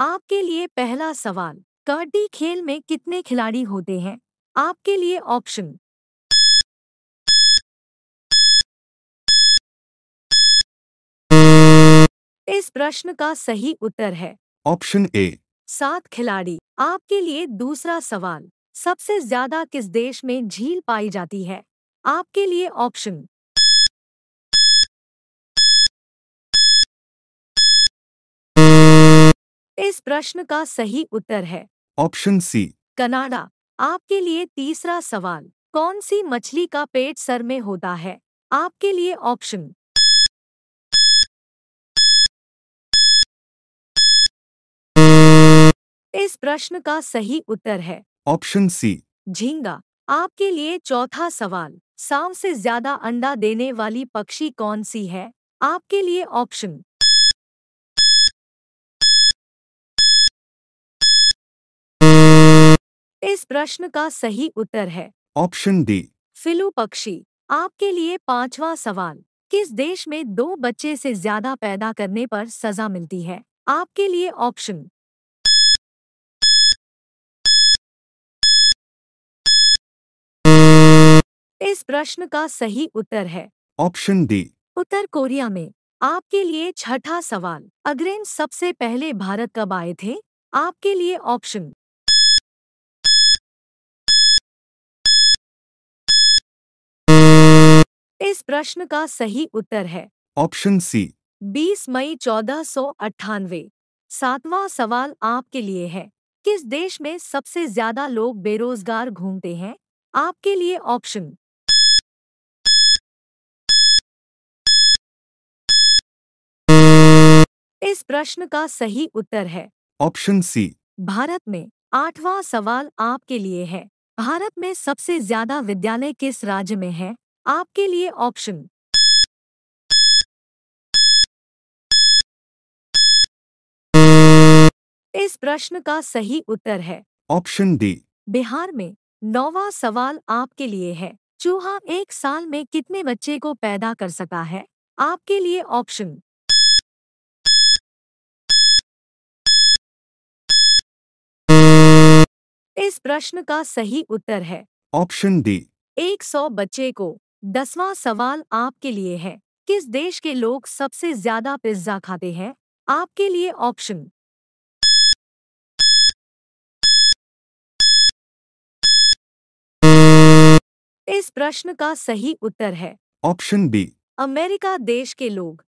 आपके लिए पहला सवाल कबड्डी खेल में कितने खिलाड़ी होते हैं आपके लिए ऑप्शन इस प्रश्न का सही उत्तर है ऑप्शन ए सात खिलाड़ी आपके लिए दूसरा सवाल सबसे ज्यादा किस देश में झील पाई जाती है आपके लिए ऑप्शन इस प्रश्न का सही उत्तर है ऑप्शन सी कनाडा आपके लिए तीसरा सवाल कौन सी मछली का पेट सर में होता है आपके लिए ऑप्शन इस प्रश्न का सही उत्तर है ऑप्शन सी झींगा आपके लिए चौथा सवाल सांप से ज्यादा अंडा देने वाली पक्षी कौन सी है आपके लिए ऑप्शन इस प्रश्न का सही उत्तर है ऑप्शन डी फिलू पक्षी आपके लिए पांचवा सवाल किस देश में दो बच्चे से ज्यादा पैदा करने पर सजा मिलती है आपके लिए ऑप्शन इस प्रश्न का सही उत्तर है ऑप्शन डी उत्तर कोरिया में आपके लिए छठा सवाल अग्रेन सबसे पहले भारत कब आए थे आपके लिए ऑप्शन प्रश्न का सही उत्तर है ऑप्शन सी 20 मई चौदह सौ अट्ठानवे सातवा सवाल आपके लिए है किस देश में सबसे ज्यादा लोग बेरोजगार घूमते हैं आपके लिए ऑप्शन इस प्रश्न का सही उत्तर है ऑप्शन सी भारत में आठवां सवाल आपके लिए है भारत में सबसे ज्यादा विद्यालय किस राज्य में है आपके लिए ऑप्शन इस प्रश्न का सही उत्तर है ऑप्शन डी बिहार में नौवा सवाल आपके लिए है चूहा एक साल में कितने बच्चे को पैदा कर सका है आपके लिए ऑप्शन इस प्रश्न का सही उत्तर है ऑप्शन डी एक सौ बच्चे को दसवां सवाल आपके लिए है किस देश के लोग सबसे ज्यादा पिज्जा खाते हैं आपके लिए ऑप्शन इस प्रश्न का सही उत्तर है ऑप्शन बी अमेरिका देश के लोग